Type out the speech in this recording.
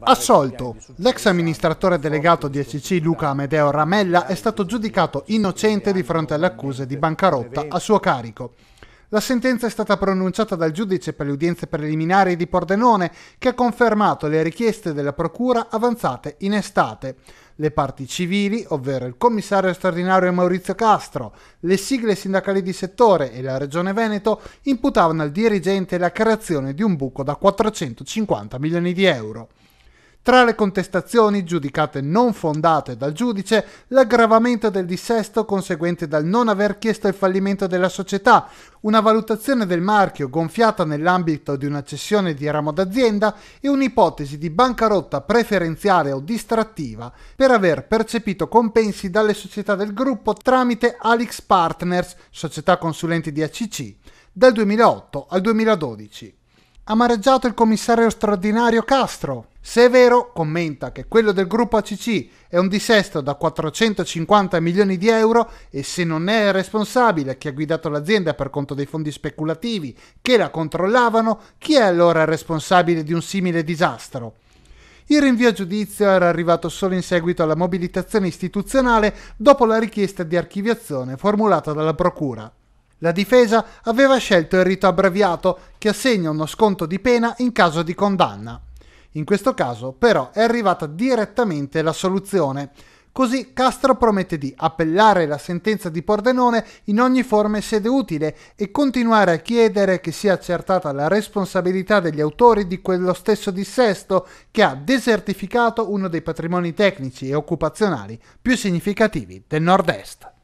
Assolto. L'ex amministratore delegato di ECC Luca Amedeo Ramella è stato giudicato innocente di fronte alle accuse di bancarotta a suo carico. La sentenza è stata pronunciata dal giudice per le udienze preliminari di Pordenone, che ha confermato le richieste della Procura avanzate in estate. Le parti civili, ovvero il commissario straordinario Maurizio Castro, le sigle sindacali di settore e la Regione Veneto imputavano al dirigente la creazione di un buco da 450 milioni di euro. Tra le contestazioni giudicate non fondate dal giudice, l'aggravamento del dissesto conseguente dal non aver chiesto il fallimento della società, una valutazione del marchio gonfiata nell'ambito di una cessione di ramo d'azienda e un'ipotesi di bancarotta preferenziale o distrattiva per aver percepito compensi dalle società del gruppo tramite Alix Partners, società consulenti di ACC, dal 2008 al 2012. Amareggiato il commissario straordinario Castro, se è vero, commenta che quello del gruppo ACC è un dissesto da 450 milioni di euro e se non è responsabile chi ha guidato l'azienda per conto dei fondi speculativi che la controllavano, chi è allora responsabile di un simile disastro? Il rinvio a giudizio era arrivato solo in seguito alla mobilitazione istituzionale dopo la richiesta di archiviazione formulata dalla Procura. La difesa aveva scelto il rito abbreviato che assegna uno sconto di pena in caso di condanna. In questo caso però è arrivata direttamente la soluzione. Così Castro promette di appellare la sentenza di Pordenone in ogni forma e sede utile e continuare a chiedere che sia accertata la responsabilità degli autori di quello stesso dissesto che ha desertificato uno dei patrimoni tecnici e occupazionali più significativi del nord-est.